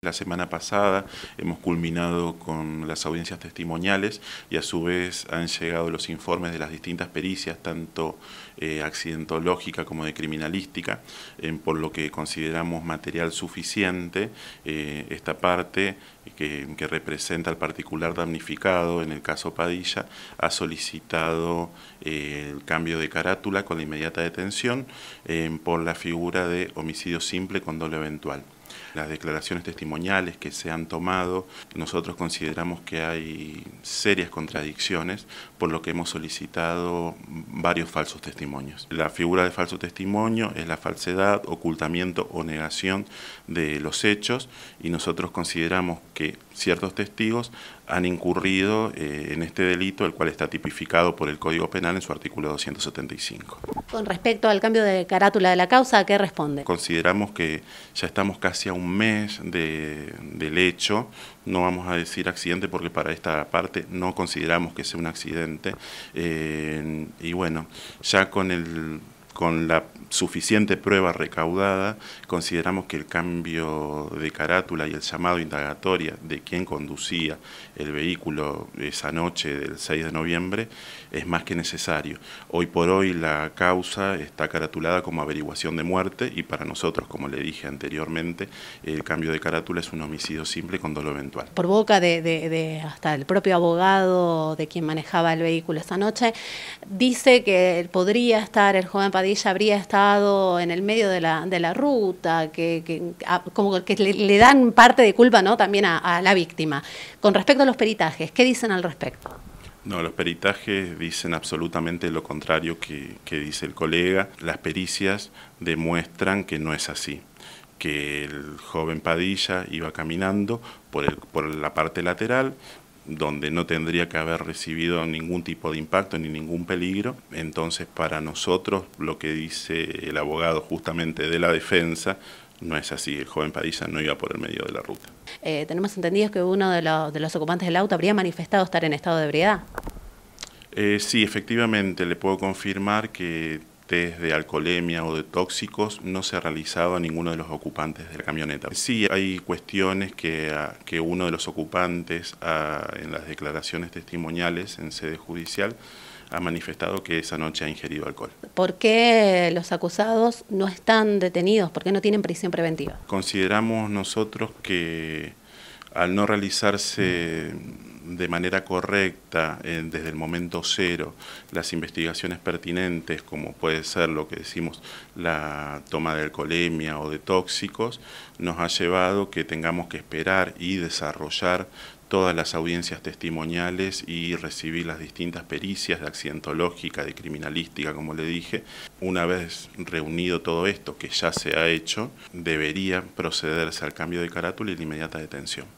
La semana pasada hemos culminado con las audiencias testimoniales y a su vez han llegado los informes de las distintas pericias, tanto eh, accidentológica como de criminalística, por lo que consideramos material suficiente eh, esta parte que, que, representa al particular damnificado, en el caso Padilla, ha solicitado eh, el cambio de carátula con la inmediata detención por la figura de homicidio simple con doble eventual. Las declaraciones testimoniales que se han tomado, nosotros consideramos que hay serias contradicciones, por lo que hemos solicitado varios falsos testimonios. La figura de falso testimonio es la falsedad, ocultamiento o negación de los hechos y nosotros consideramos que ciertos testigos han incurrido eh, en este delito, el cual está tipificado por el Código Penal en su artículo 275. Con respecto al cambio de carátula de la causa, ¿a qué responde? Consideramos que ya estamos casi a un mes del hecho, no vamos a decir accidente porque para esta parte no consideramos que sea un accidente, eh, y bueno, ya con el con la suficiente prueba recaudada, consideramos que el cambio de carátula y el llamado indagatoria de quién conducía el vehículo esa noche del 6 de noviembre es más que necesario. Hoy por hoy la causa está caratulada como averiguación de muerte y para nosotros, como le dije anteriormente, el cambio de carátula es un homicidio simple con dolo eventual. Por boca de, de hasta el propio abogado de quien manejaba el vehículo esa noche, dice que podría estar el joven Padilla, habría estado en el medio de la, ruta, que, como le, dan parte de culpa ¿no? también a, la víctima. Con respecto a los peritajes, ¿qué dicen al respecto? No, los peritajes dicen absolutamente lo contrario que, dice el colega. Las pericias demuestran que no es así que el joven Padilla iba caminando por, por la parte lateral, donde no tendría que haber recibido ningún tipo de impacto ni ningún peligro. Entonces, para nosotros, lo que dice el abogado justamente de la defensa, no es así, el joven Padilla no iba por el medio de la ruta. Eh, tenemos entendido que uno de, los de los ocupantes del auto habría manifestado estar en estado de ebriedad. Eh, sí, efectivamente, le puedo confirmar que de alcoholemia o de tóxicos no se ha realizado a ninguno de los ocupantes de la camioneta. Sí hay cuestiones que, ah, que uno de los ocupantes ah, en las declaraciones testimoniales en sede judicial ha manifestado que esa noche ha ingerido alcohol. ¿Por qué los acusados no están detenidos? ¿Por qué no tienen prisión preventiva? Consideramos nosotros que al no realizarse de manera correcta eh, desde el momento cero las investigaciones pertinentes, como puede ser lo que decimos la toma de alcoholemia o de tóxicos, nos ha llevado que tengamos que esperar y desarrollar todas las audiencias testimoniales y recibir las distintas pericias de accidentológica, de criminalística, como le dije. Una vez reunido todo esto, que ya se ha hecho, debería procederse al cambio de carátula y la inmediata detención.